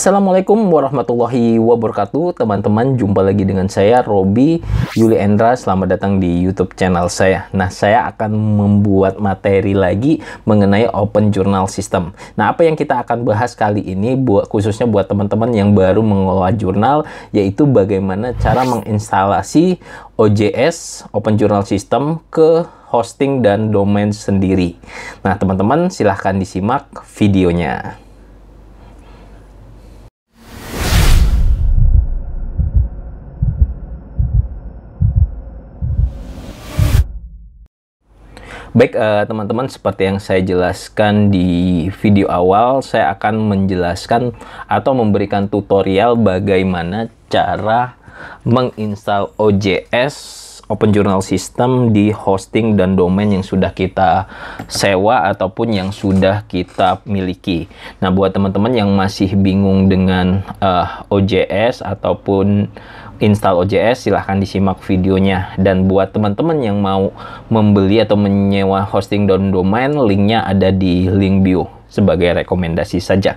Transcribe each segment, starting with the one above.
Assalamualaikum warahmatullahi wabarakatuh teman-teman jumpa lagi dengan saya Robby Yuli Endra selamat datang di YouTube channel saya nah saya akan membuat materi lagi mengenai Open Journal System nah apa yang kita akan bahas kali ini buat khususnya buat teman-teman yang baru mengelola jurnal yaitu bagaimana cara menginstalasi OJS Open Journal System ke hosting dan domain sendiri nah teman-teman silahkan disimak videonya Baik eh, teman-teman, uh, seperti yang saya jelaskan di video awal, saya akan menjelaskan atau memberikan tutorial bagaimana cara menginstal OJS Open Journal System di hosting dan domain yang sudah kita sewa ataupun yang sudah kita miliki. Nah, buat teman-teman yang masih bingung dengan uh, eh, OJS ataupun install OJS silahkan disimak videonya dan buat teman-teman yang mau membeli atau menyewa hosting dan domain linknya ada di link bio sebagai rekomendasi saja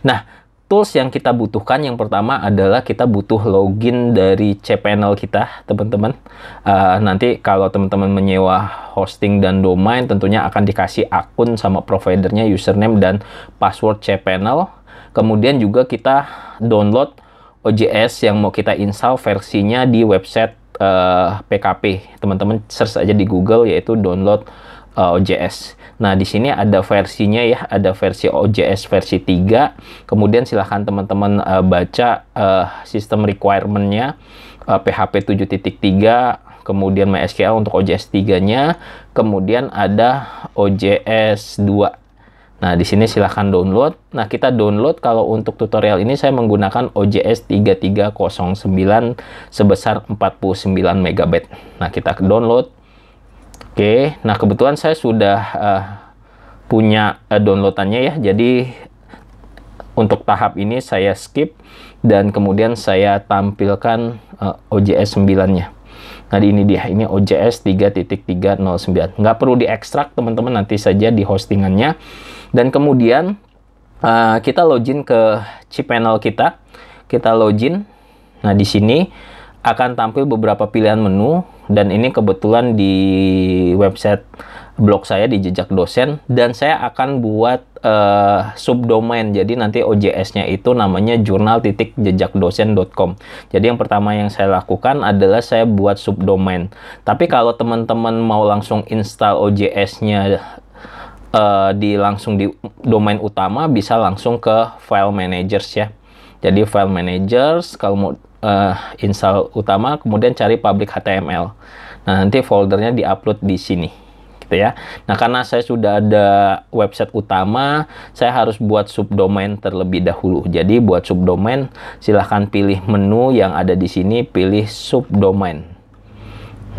nah tools yang kita butuhkan yang pertama adalah kita butuh login dari cPanel kita teman-teman uh, nanti kalau teman-teman menyewa hosting dan domain tentunya akan dikasih akun sama providernya username dan password cPanel kemudian juga kita download OJS yang mau kita install versinya di website uh, eh, PKP teman-teman search aja di Google yaitu download uh, eh, OJS. Nah, di sini ada versinya ya, ada versi OJS versi 3. Kemudian silahkan teman-teman uh, baca uh, sistem requirement-nya uh, PHP 7.3, kemudian MySQL untuk OJS 3-nya, kemudian ada OJS 2. Nah, di sini silahkan download. Nah, kita download kalau untuk tutorial ini saya menggunakan OJS 3309 sebesar 49 MB. Nah, kita download. Oke, nah kebetulan saya sudah uh, punya uh, downloadannya ya. Jadi untuk tahap ini saya skip dan kemudian saya tampilkan uh, eh, OJS 9-nya. Nah, ini dia. Ini OJS 3.309. Nggak perlu diekstrak, teman-teman. Nanti saja di hostingannya. Dan kemudian uh, kita login ke cPanel kita. Kita login. Nah, di sini akan tampil beberapa pilihan menu dan ini kebetulan di website blog saya di jejak dosen dan saya akan buat uh, subdomain jadi nanti OJS-nya itu namanya jurnal titik dosen.com jadi yang pertama yang saya lakukan adalah saya buat subdomain tapi kalau teman-teman mau langsung install OJS-nya uh, eh, di langsung di domain utama bisa langsung ke file managers ya jadi file managers kalau mau uh, install utama, kemudian cari public HTML. Nah, nanti foldernya diupload di sini gitu ya. Nah, karena saya sudah ada website utama, saya harus buat subdomain terlebih dahulu. Jadi, buat subdomain silahkan pilih menu yang ada di sini, pilih subdomain.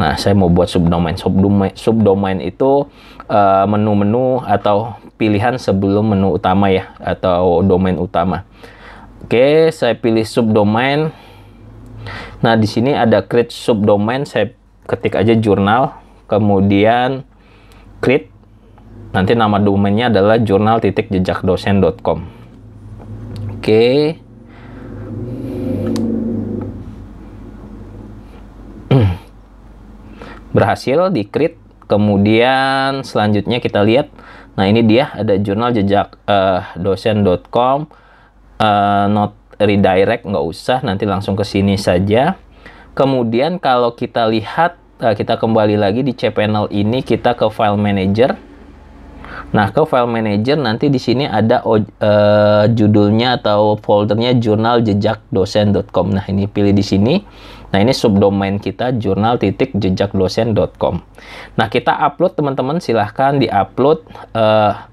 Nah, saya mau buat subdomain. Subdomain, subdomain itu eh, menu-menu uh, menu -menu atau pilihan sebelum menu utama ya, atau domain utama. Oke, saya pilih subdomain. Nah, di sini ada create subdomain, saya ketik aja jurnal, kemudian create nanti nama domainnya adalah jurnal oke berhasil di create kemudian selanjutnya kita lihat nah ini dia ada jurnal jejak uh, eh, dosen.com uh, eh, not redirect nggak usah nanti langsung ke sini saja kemudian kalau kita lihat eh, kita kembali lagi di cPanel ini kita ke file manager nah ke file manager nanti di sini ada uh, judulnya atau foldernya jurnal jejak dosen.com nah ini pilih di sini Nah, ini subdomain kita jurnal titik jejak dosen.com. Nah, kita upload teman-teman silahkan diupload. uh,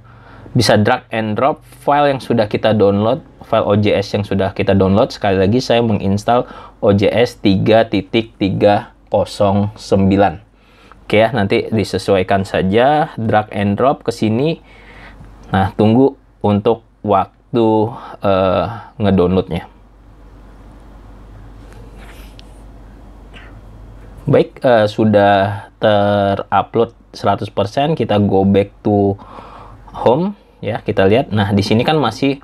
bisa drag and drop file yang sudah kita download file OJS yang sudah kita download. Sekali lagi saya menginstal OJS 3.309. Oke ya, nanti disesuaikan saja drag and drop ke sini. Nah, tunggu untuk waktu uh, ngedownloadnya. Baik, uh, sudah terupload 100%, kita go back to home ya kita lihat nah di sini kan masih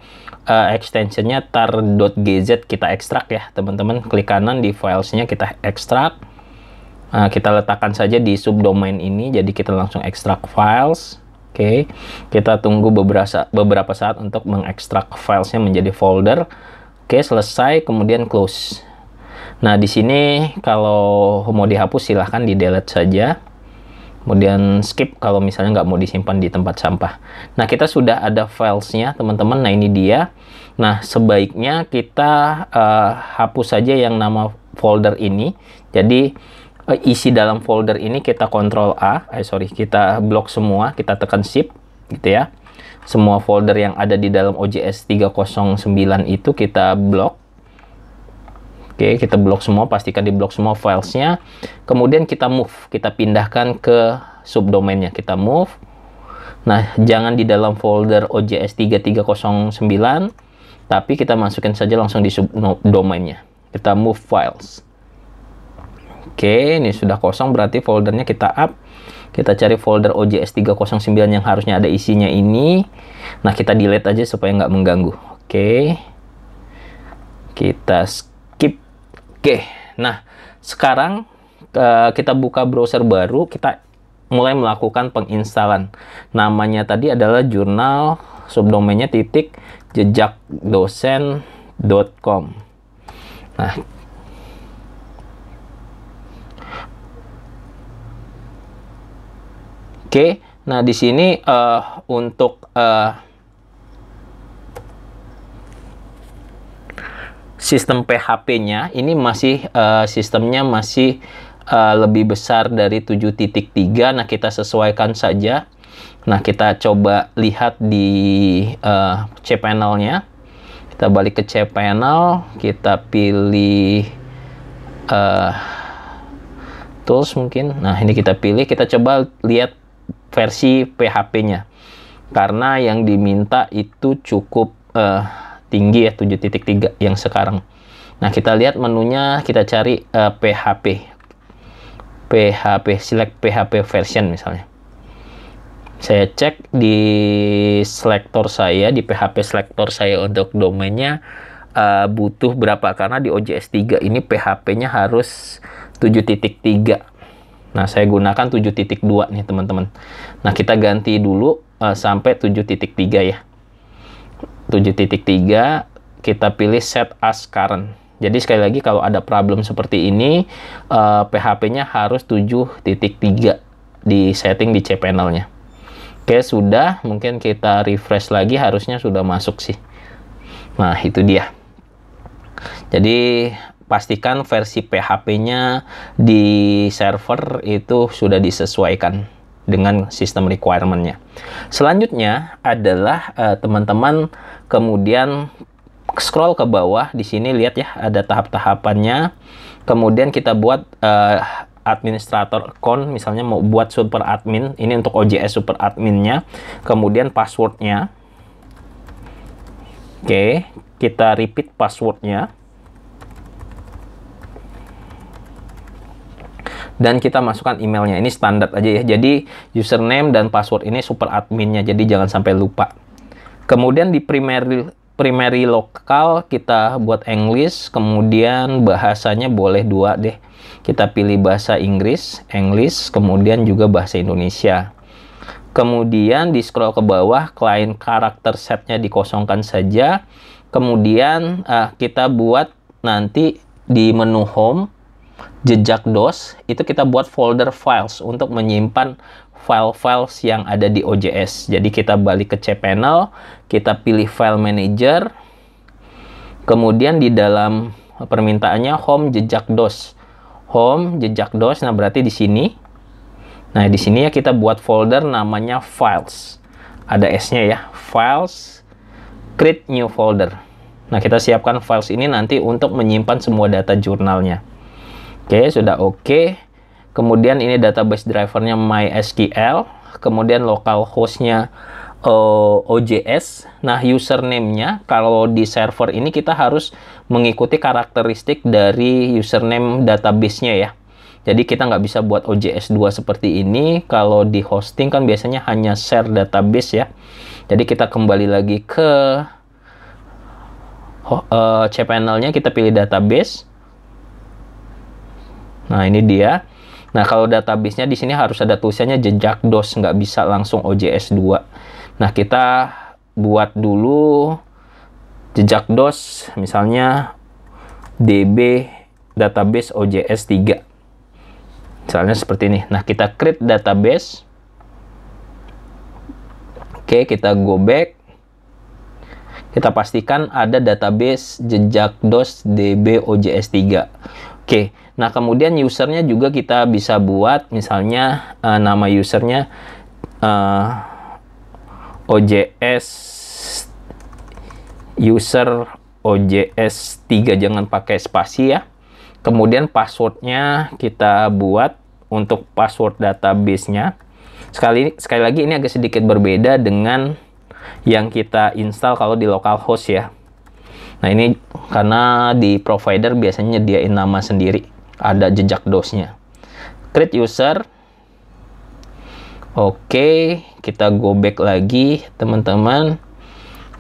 uh, extensionnya tar.gz kita ekstrak ya teman-teman klik kanan di filesnya kita ekstrak uh, kita letakkan saja di subdomain ini jadi kita langsung ekstrak files oke okay. kita tunggu beberapa beberapa saat untuk mengekstrak filesnya menjadi folder oke okay, selesai kemudian close nah di sini kalau mau dihapus silahkan di delete saja kemudian skip kalau misalnya nggak mau disimpan di tempat sampah. Nah, kita sudah ada filesnya, teman-teman. Nah, ini dia. Nah, sebaiknya kita uh, hapus saja yang nama folder ini. Jadi, uh, isi dalam folder ini kita kontrol A, eh, sorry, kita blok semua, kita tekan shift, gitu ya. Semua folder yang ada di dalam OJS 309 itu kita blok. Oke, kita blok semua, pastikan di blok semua filesnya. Kemudian kita move, kita pindahkan ke subdomainnya. Kita move. Nah, jangan di dalam folder OJS3309, tapi kita masukkan saja langsung di subdomainnya. Kita move files. Oke, ini sudah kosong, berarti foldernya kita up. Kita cari folder OJS309 yang harusnya ada isinya ini. Nah, kita delete aja supaya nggak mengganggu. Oke. Kita Oke, nah sekarang uh, kita buka browser baru, kita mulai melakukan penginstalan. Namanya tadi adalah jurnal subdomainnya titik jejak dosen.com. Nah, Oke, nah di sini uh, untuk uh, sistem PHP-nya ini masih uh, sistemnya masih uh, lebih besar dari 7.3. Nah, kita sesuaikan saja. Nah, kita coba lihat di uh, cPanel-nya. Kita balik ke cPanel, kita pilih uh, tools mungkin. Nah, ini kita pilih, kita coba lihat versi PHP-nya. Karena yang diminta itu cukup uh, tinggi ya 7.3 yang sekarang. Nah, kita lihat menunya kita cari uh, eh, PHP. PHP select PHP version misalnya. Saya cek di selector saya di PHP selector saya untuk domainnya uh, butuh berapa karena di OJS 3 ini PHP-nya harus 7.3. Nah, saya gunakan 7.2 nih, teman-teman. Nah, kita ganti dulu uh, sampai 7.3 ya. 7.3 kita pilih set as current. Jadi sekali lagi kalau ada problem seperti ini uh, eh, PHP-nya harus 7.3 di setting di cPanel-nya. Oke, sudah. Mungkin kita refresh lagi harusnya sudah masuk sih. Nah, itu dia. Jadi pastikan versi PHP-nya di server itu sudah disesuaikan dengan sistem requirement-nya. Selanjutnya adalah eh, teman-teman uh, kemudian scroll ke bawah di sini lihat ya ada tahap-tahapannya. Kemudian kita buat uh, administrator account misalnya mau buat super admin ini untuk OJS super adminnya kemudian passwordnya oke okay, kita repeat passwordnya dan kita masukkan emailnya. Ini standar aja ya. Jadi username dan password ini super adminnya. Jadi jangan sampai lupa. Kemudian di primary primary lokal kita buat English, kemudian bahasanya boleh dua deh. Kita pilih bahasa Inggris, English, kemudian juga bahasa Indonesia. Kemudian di scroll ke bawah, klien karakter setnya dikosongkan saja. Kemudian uh, kita buat nanti di menu home jejak DOS itu kita buat folder files untuk menyimpan file-files yang ada di OJS. Jadi kita balik ke cPanel, kita pilih file manager, kemudian di dalam permintaannya home jejak DOS. Home jejak DOS, nah berarti di sini. Nah di sini ya kita buat folder namanya files. Ada S-nya ya, files, create new folder. Nah kita siapkan files ini nanti untuk menyimpan semua data jurnalnya. Oke, sudah oke. Okay. Kemudian ini database drivernya MySQL, kemudian local hostnya uh, eh, OJS. Nah, username-nya kalau di server ini kita harus mengikuti karakteristik dari username database-nya ya. Jadi kita nggak bisa buat OJS 2 seperti ini. Kalau di hosting kan biasanya hanya share database ya. Jadi kita kembali lagi ke uh, eh, cPanel-nya, kita pilih database. Nah, ini dia. Nah, kalau database-nya di sini harus ada tulisannya jejak DOS, nggak bisa langsung OJS 2. Nah, kita buat dulu jejak DOS, misalnya DB database OJS 3. Misalnya seperti ini. Nah, kita create database. Oke, kita go back. Kita pastikan ada database jejak DOS DB OJS 3. Oke, Nah, kemudian usernya juga kita bisa buat misalnya uh, nama usernya uh, eh, OJS user OJS 3 jangan pakai spasi ya. Kemudian passwordnya kita buat untuk password database-nya. Sekali sekali lagi ini agak sedikit berbeda dengan yang kita install kalau di localhost ya. Nah, ini karena di provider biasanya diain nama sendiri ada jejak DOSnya create user oke kita go back lagi teman-teman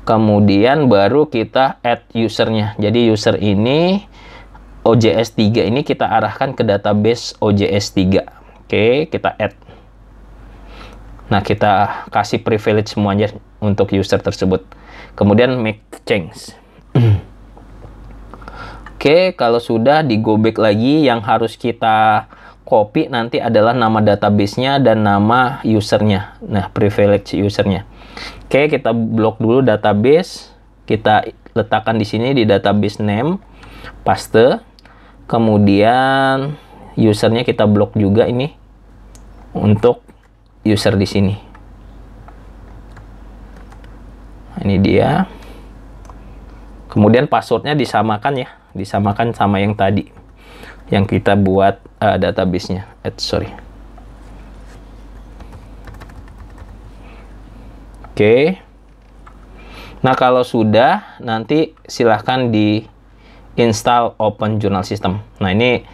kemudian baru kita add usernya jadi user ini OJS 3 ini kita arahkan ke database OJS 3 oke kita add nah kita kasih privilege semuanya untuk user tersebut kemudian make change Oke, kalau sudah back lagi yang harus kita copy nanti adalah nama database-nya dan nama usernya. Nah, privilege usernya. Oke, kita blok dulu database. Kita letakkan di sini di database name, paste. Kemudian usernya kita blok juga ini untuk user di sini. Ini dia. Kemudian passwordnya disamakan ya disamakan sama yang tadi yang kita buat uh, eh, nya Eh, sorry. Oke. Okay. Nah kalau sudah nanti silahkan di install Open Journal System. Nah ini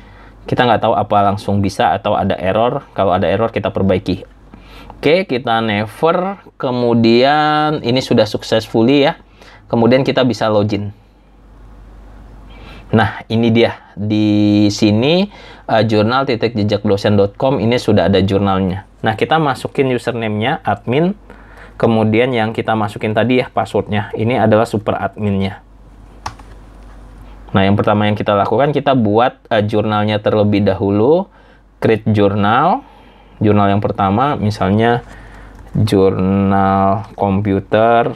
kita nggak tahu apa langsung bisa atau ada error. Kalau ada error kita perbaiki. Oke, okay, kita never. Kemudian ini sudah successfully ya. Kemudian kita bisa login. Nah, ini dia. Di sini uh, jurnal titik jejak dosen.com ini sudah ada jurnalnya. Nah, kita masukin username-nya admin. Kemudian yang kita masukin tadi ya passwordnya. Ini adalah super adminnya. Nah, yang pertama yang kita lakukan kita buat uh, jurnalnya terlebih dahulu. Create jurnal. Jurnal yang pertama misalnya jurnal komputer.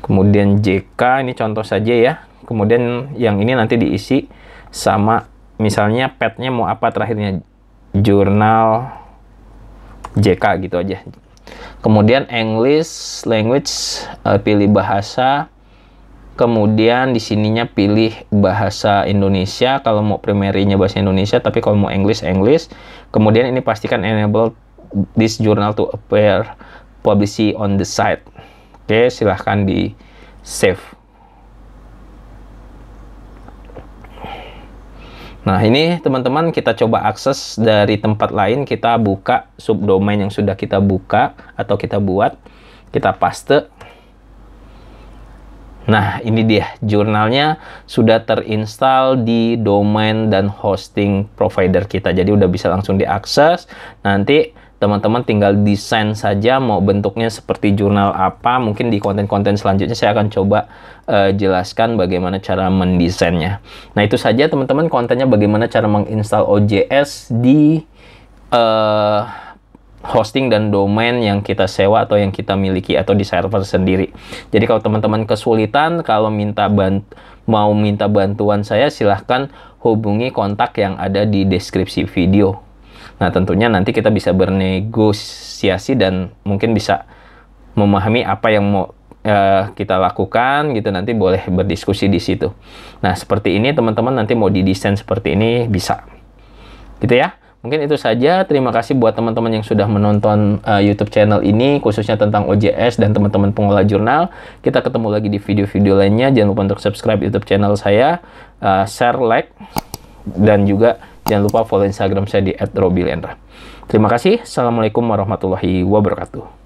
Kemudian JK ini contoh saja ya kemudian yang ini nanti diisi sama misalnya petnya mau apa terakhirnya jurnal JK gitu aja kemudian English language uh, pilih bahasa kemudian di sininya pilih bahasa Indonesia kalau mau primernya bahasa Indonesia tapi kalau mau English English kemudian ini pastikan enable this journal to appear publicly on the site oke silahkan di save Nah, ini teman-teman kita coba akses dari tempat lain, kita buka subdomain yang sudah kita buka atau kita buat, kita paste. Nah, ini dia jurnalnya sudah terinstall di domain dan hosting provider kita. Jadi udah bisa langsung diakses. Nanti teman-teman tinggal desain saja mau bentuknya seperti jurnal apa mungkin di konten-konten selanjutnya saya akan coba uh, jelaskan bagaimana cara mendesainnya nah itu saja teman-teman kontennya bagaimana cara menginstal OJS di uh, hosting dan domain yang kita sewa atau yang kita miliki atau di server sendiri jadi kalau teman-teman kesulitan kalau minta bant mau minta bantuan saya silahkan hubungi kontak yang ada di deskripsi video Nah, tentunya nanti kita bisa bernegosiasi dan mungkin bisa memahami apa yang mau uh, kita lakukan gitu nanti boleh berdiskusi di situ. Nah, seperti ini teman-teman nanti mau didesain seperti ini bisa. Gitu ya. Mungkin itu saja. Terima kasih buat teman-teman yang sudah menonton uh, YouTube channel ini, khususnya tentang OJS dan teman-teman pengolah jurnal. Kita ketemu lagi di video-video lainnya. Jangan lupa untuk subscribe YouTube channel saya, uh, share, like, dan juga Jangan lupa follow Instagram saya di @robilendra. Terima kasih. Assalamualaikum warahmatullahi wabarakatuh.